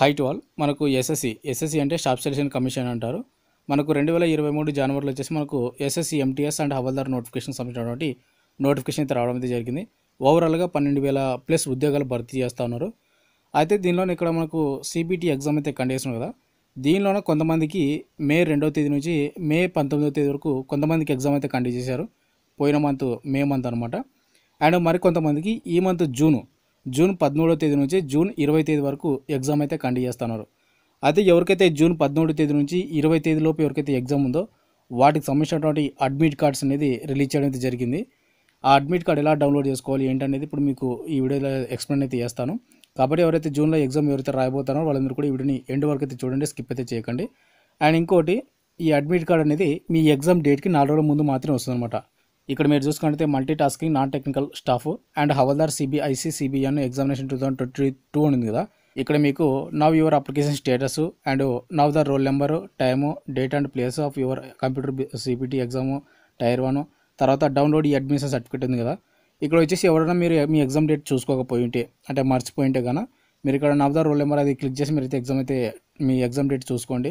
height వాల్ మనకు SSC SSC అంటే షాప్ సెలెక్షన్ కమిషన్ అంటారు మనకు రెండు వేల ఇరవై మూడు జనవరిలో వచ్చేసి మనకు SSC MTS and havaldar notification సంబంధించినటువంటి నోటిఫికేషన్ అయితే రావడం అయితే జరిగింది ఓవరాల్గా పన్నెండు వేల ప్లస్ ఉద్యోగాలు భర్తీ చేస్తూ ఉన్నారు అయితే దీనిలోనే ఇక్కడ మనకు సిబిటి ఎగ్జామ్ అయితే కండేస్తున్నాం కదా దీనిలోనే కొంతమందికి మే రెండవ తేదీ నుంచి మే పంతొమ్మిదవ తేదీ వరకు కొంతమందికి ఎగ్జామ్ అయితే కండక్ట్ చేశారు పోయిన మంత్ మే మంత్ అనమాట అండ్ మరి కొంతమందికి ఈ మంత్ జూను జూన్ పదమూడో తేదీ నుంచి జూన్ ఇరవై తేదీ వరకు ఎగ్జామ్ అయితే కండక్ట్ చేస్తున్నారు అయితే ఎవరికైతే జూన్ పదమూడో తేదీ నుంచి ఇరవై తేదీలోపు ఎవరికైతే ఎగ్జామ్ ఉందో వాటికి సంబంధించినటువంటి అడ్మిట్ కార్డ్స్ అనేది రిలీజ్ చేయడం అయితే జరిగింది ఆ అడ్మిట్ కార్డ్ ఎలా డౌన్లోడ్ చేసుకోవాలి ఏంటనేది ఇప్పుడు మీకు ఈ వీడియోలో ఎక్స్ప్లెయిన్ అయితే చేస్తాను కాబట్టి ఎవరైతే జూన్లో ఎగ్జామ్ ఎవరైతే రాయబోతారో వాళ్ళందరూ కూడా ఈ వీడియోని ఎండ్ వరకు అయితే చూడండి స్కిప్ అయితే చేయకండి అండ్ ఇంకోటి ఈ అడ్మిట్ కార్డ్ అనేది మీ ఎగ్జామ్ డేట్కి నాలుగు రోజుల ముందు మాత్రమే వస్తుందన్నమాట ఇక్కడ మీరు చూసుకుంటే multi tasking non technical staff and havaldar CBIC CBN examination two thousand twenty two ఉంది కదా ఇక్కడ మీకు know your application status and know the roll number time date and place of your computer CBT exam tier one తర్వాత download ఈ admission certificate ఉంది కదా ఇక్కడ వచ్చేసి ఎవరైనా మీరు మీ ఎగ్జామ్ డేట్ చూసుకోకపోయి ఉంటే అంటే మర్చిపోయింటే కన్నా మీరు ఇక్కడ నవ్ ద రోల్ నెంబర్ అది క్లిక్ చేసి మీరు అయితే ఎగ్జామ్ అయితే మీ ఎగ్జామ్ డేట్ చూసుకోండి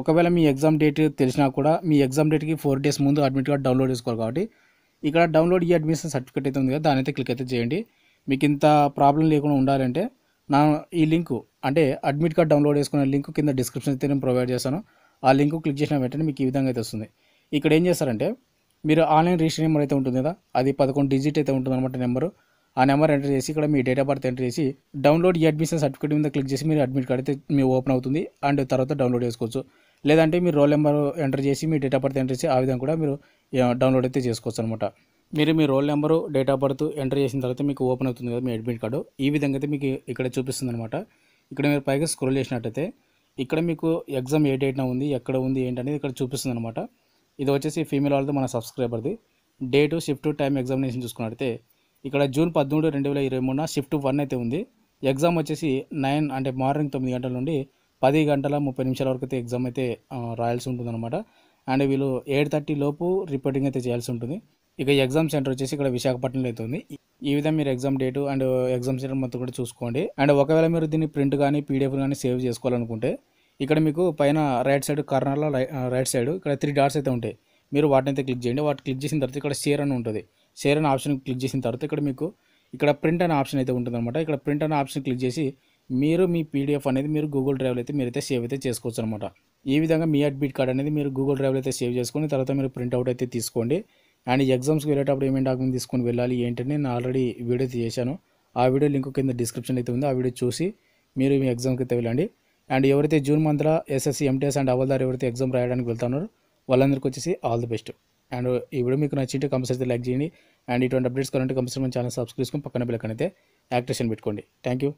ఒకవేళ మీ ఎగ్జామ్ డేట్ తెలిసినా కూడా మీ ఎగ్జామ్ డేట్కి ఫోర్ డేస్ ముందు అడ్మిట్ కార్డ్ డౌన్లోడ్ చేసుకోవాలి కాబట్టి ఇక్కడ డౌన్లోడ్ ఈ అడ్మిషన్ సర్టిఫికేట్ అయితే ఉంది కదా దాని అయితే క్లిక్ అయితే చేయండి మీకు ఇంత ప్రాబ్లం లేకుండా ఉండాలంటే నా ఈ లింక్ అంటే అడ్మిట్ కార్డ్ డౌన్లోడ్ చేసుకునే లింక్ కింద డిస్క్రిప్షన్ అయితే నేను ప్రొవైడ్ చేస్తాను ఆ లింక్ క్లిక్ చేసిన వెంటనే మీకు ఈ విధంగా అయితే వస్తుంది ఇక్కడ ఏం చేస్తారంటే మీరు ఆన్లైన్ రిజిస్టర్ నెంబర్ అయితే ఉంటుంది కదా అది పదకొండు డిజిట్ అయితే ఉంటుంది అనమాట నెంబరు ఆ నెంబర్ ఎంటర్ చేసి ఇక్కడ మీ డేట్ ఆఫ్ బర్త్ ఎంటర్ చేసి డౌన్లోడ్ ఈ అడ్మిషన్ సర్టిఫికేట్ మీద క్లిక్ చేసి మీరు అడ్మిట్ కార్డ్ అయితే మీ ఓపెన్ అవుతుంది అండ్ తర్వాత డౌన్లోడ్ చేసుకోవచ్చు లేదంటే మీరు రోల్ నెంబర్ ఎంటర్ చేసి మీ డేట్ ఆఫ్ బర్త్ ఎంటర్ చేసి ఆ విధంగా కూడా మీరు డౌన్లోడ్ అయితే చేసుకోవచ్చు అనమాట మీరు మీ roll number date of birth enter చేసిన తర్వాత మీకు ఓపెన్ అవుతుంది కదా మీ అడ్మిట్ కార్డు ఈ విధంగా అయితే మీకు ఇక్కడ చూపిస్తుంది అనమాట ఇక్కడ మీరు పైగా స్క్రోల్ చేసినట్టయితే ఇక్కడ మీకు ఎగ్జామ్ ఏ డేట్న ఉంది ఎక్కడ ఉంది ఏంటనేది ఇక్కడ చూపిస్తుంది అనమాట ఇది వచ్చేసి ఫీమేల్ వాళ్ళది మన సబ్స్క్రైబర్ది డేటు షిఫ్ట్ టైం ఎగ్జామినేషన్ చూసుకున్నట్టయితే ఇక్కడ జూన్ పదమూడు రెండు వేల ఇరవై మూడున షిఫ్ట్ వన్ అయితే ఉంది ఎగ్జామ్ వచ్చేసి నైన్ అంటే మార్నింగ్ తొమ్మిది గంటల నుండి పది గంటల ముప్పై నిమిషాల వరకు అయితే ఎగ్జామ్ అయితే రాయాల్సి ఉంటుంది అనమాట అండ్ వీళ్ళు ఎయిట్ థర్టీ లోపు రిపోర్టింగ్ అయితే చేయాల్సి ఉంటుంది ఇక ఎగ్జామ్ సెంటర్ వచ్చేసి ఇక్కడ విశాఖపట్నంలో అయితే ఉంది ఈ విధంగా మీరు exam date and exam centre మొత్తం కూడా చూసుకోండి అండ్ ఒకవేళ మీరు దీన్ని ప్రింట్ కానీ పీడిఎఫ్ కానీ సేవ్ చేసుకోవాలనుకుంటే ఇక్కడ మీకు పైన రైట్ సైడ్ కర్నర్లో రైట్ సైడ్ ఇక్కడ త్రీ డాట్స్ అయితే ఉంటాయి మీరు వాటిని అయితే క్లిక్ చేయండి వాటి క్లిక్ చేసిన తర్వాత ఇక్కడ షేర్ అని ఉంటుంది షేర్ అనే ఆప్షన్ క్లిక్ చేసిన తర్వాత ఇక్కడ మీకు ఇక్కడ ప్రింట్ అనే ఆప్షన్ అయితే ఉంటుందన్నమాట ఇక్కడ ప్రింట్ అనే ఆప్షన్ క్లిక్ చేసి మీరు మీ పీడిఎఫ్ అనేది మీరు గూగుల్ డ్రైవ్లో అయితే మీరైతే సేవ్ అయితే చేసుకోవచ్చు అనమాట ఈ విధంగా మీ అడ్మిట్ కార్డ్ అనేది మీరు గూగుల్ డ్రైవ్లో అయితే సేవ్ చేసుకొని తర్వాత మీరు ప్రింట్అవుట్ అయితే తీసుకోండి అండ్ ఎగ్జామ్స్కి వెళ్ళేటప్పుడు ఏమేమి డాక్యుమెంట్ తీసుకొని వెళ్ళాలి ఏంటంటే నేను ఆల్రెడీ వీడియో చేశాను ఆ వీడియో లింక్ కింద డిస్క్రిప్షన్ అయితే ఉంది ఆ వీడియో చూసి మీరు మీ ఎగ్జామ్కి అయితే వెళ్ళండి అండ్ ఎవరైతే జూన్ మంత్లో ఎస్ఎస్సి ఎంటీఎస్ అండ్ అవల్దార్ ఎవరైతే ఎగ్జామ్ రాయడానికి వెళ్తున్నారో వాళ్ళందరికీ వచ్చేసి ఆల్ ది బెస్ట్ అండ్ ఈ వీడియో మీకు నచ్చింటే కంపల్సరీ లైక్ చేయండి అండ్ ఇటువంటి అప్డేట్స్ కావాలంటే కంపల్సరీ మన ఛానల్ సబ్స్క్రైబ్ చేసుకుని పక్కన బిల్లకనైతే యాక్టివేషన్ పెట్టుకోండి థ్యాంక్ యూ